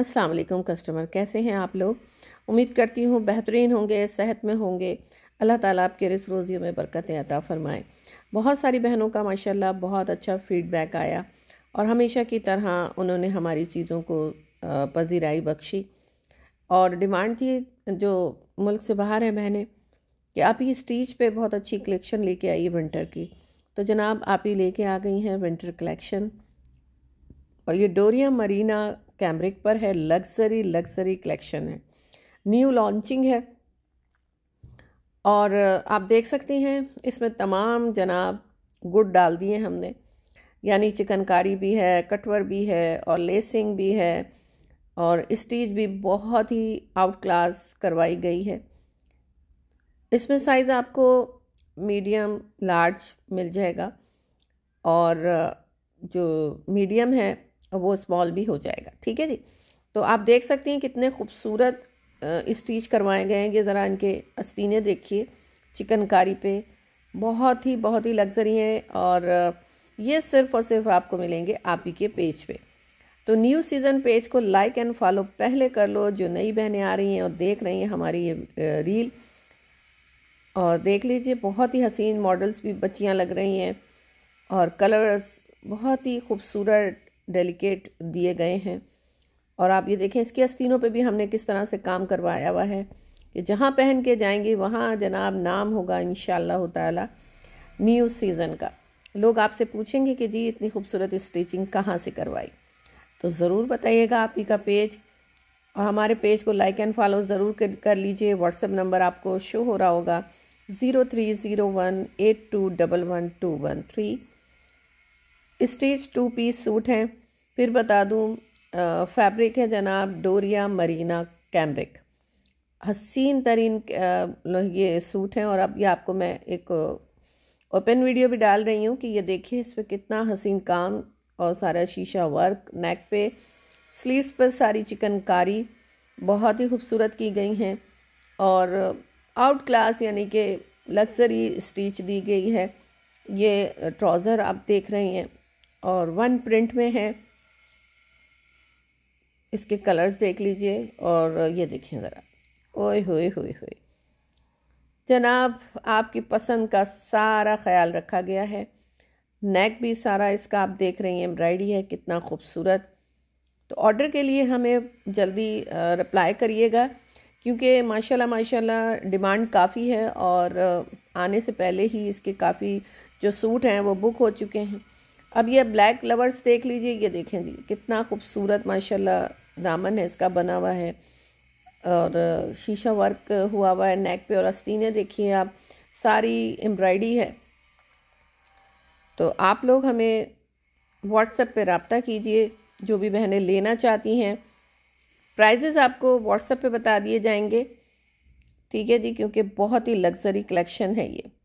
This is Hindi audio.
अस्सलाम वालेकुम कस्टमर कैसे हैं आप लोग उम्मीद करती हूँ बेहतरीन होंगे सेहत में होंगे अल्लाह ताला आपके रिस रोज़ियों में बरकतें अता फ़रमाएँ बहुत सारी बहनों का माशाल्लाह बहुत अच्छा फ़ीडबैक आया और हमेशा की तरह उन्होंने हमारी चीज़ों को पजीराई बख्शी और डिमांड थी जो मुल्क से बाहर हैं बहनें कि आप ही स्टीज पर बहुत अच्छी कलेक्शन लेके आई विंटर की तो जनाब आप ही लेके आ गई हैं विंटर कलेक्शन और ये डोरिया मरीना कैमरिक पर है लग्जरी लग्जरी कलेक्शन है न्यू लॉन्चिंग है और आप देख सकती हैं इसमें तमाम जनाब गुड डाल दिए हमने यानी चिकनकारी भी है कटवर भी है और लेसिंग भी है और स्टीच भी बहुत ही आउट क्लास करवाई गई है इसमें साइज़ आपको मीडियम लार्ज मिल जाएगा और जो मीडियम है वो स्मॉल भी हो जाएगा ठीक है जी तो आप देख सकती हैं कितने खूबसूरत स्टिच करवाए गए हैं ये ज़रा इनके अस्तीने देखिए चिकनकारी पे बहुत ही बहुत ही लग्जरी हैं और ये सिर्फ और सिर्फ आपको मिलेंगे आप ही के पेज पे तो न्यू सीज़न पेज को लाइक एंड फॉलो पहले कर लो जो नई बहनें आ रही हैं और देख रही हैं हमारी ये रील और देख लीजिए बहुत ही हसीन मॉडल्स भी बच्चियाँ लग रही हैं और कलर्स बहुत ही खूबसूरत डेलिकेट दिए गए हैं और आप ये देखें इसके आस्तीनों पे भी हमने किस तरह से काम करवाया हुआ है कि जहाँ पहन के जाएंगे वहाँ जनाब नाम होगा इन ताला न्यू सीज़न का लोग आपसे पूछेंगे कि जी इतनी खूबसूरत स्टिचिंग कहाँ से करवाई तो ज़रूर बताइएगा आप ही का पेज और हमारे पेज को लाइक एंड फॉलो ज़रूर कर, कर लीजिए व्हाट्सएप नंबर आपको शो हो रहा होगा zero three zero one eight two double one two one three stitch two piece suit हैं फिर बता दूँ फैब्रिक है जनाब डोरिया मरीना कैमरिक हसीन तरीन ये सूट हैं और अब ये आपको मैं एक ओपन वीडियो भी डाल रही हूँ कि ये देखिए इस पर कितना हसीन काम और सारा शीशा वर्क नेक पे स्लीव्स पर सारी चिकनकारी बहुत ही खूबसूरत की गई हैं और आउट क्लास यानी कि लग्जरी स्टिच दी गई है ये ट्राउज़र आप देख रही हैं और वन प्रिंट में है इसके कलर्स देख लीजिए और ये देखिए ज़रा ओए होए होए होए जनाब आपकी पसंद का सारा ख्याल रखा गया है नेक भी सारा इसका आप देख रही हैं एम्ब्रायडरी है कितना खूबसूरत तो ऑर्डर के लिए हमें जल्दी रिप्लाई करिएगा क्योंकि माशाल्लाह माशाल्लाह डिमांड काफ़ी है और आने से पहले ही इसके काफ़ी जो सूट हैं वो बुक हो चुके हैं अब ये ब्लैक लवर्स देख लीजिए ये देखें जी कितना खूबसूरत माशाल्लाह दामन है इसका बना हुआ है और शीशा वर्क हुआ हुआ है नेक पे और अस्तीने देखिए आप सारी एम्ब्रॉयडरी है तो आप लोग हमें व्हाट्सएप पे रबता कीजिए जो भी बहनें लेना चाहती हैं प्राइजेज़ आपको व्हाट्सएप पे बता दिए जाएंगे ठीक है जी क्योंकि बहुत ही लग्जरी कलेक्शन है ये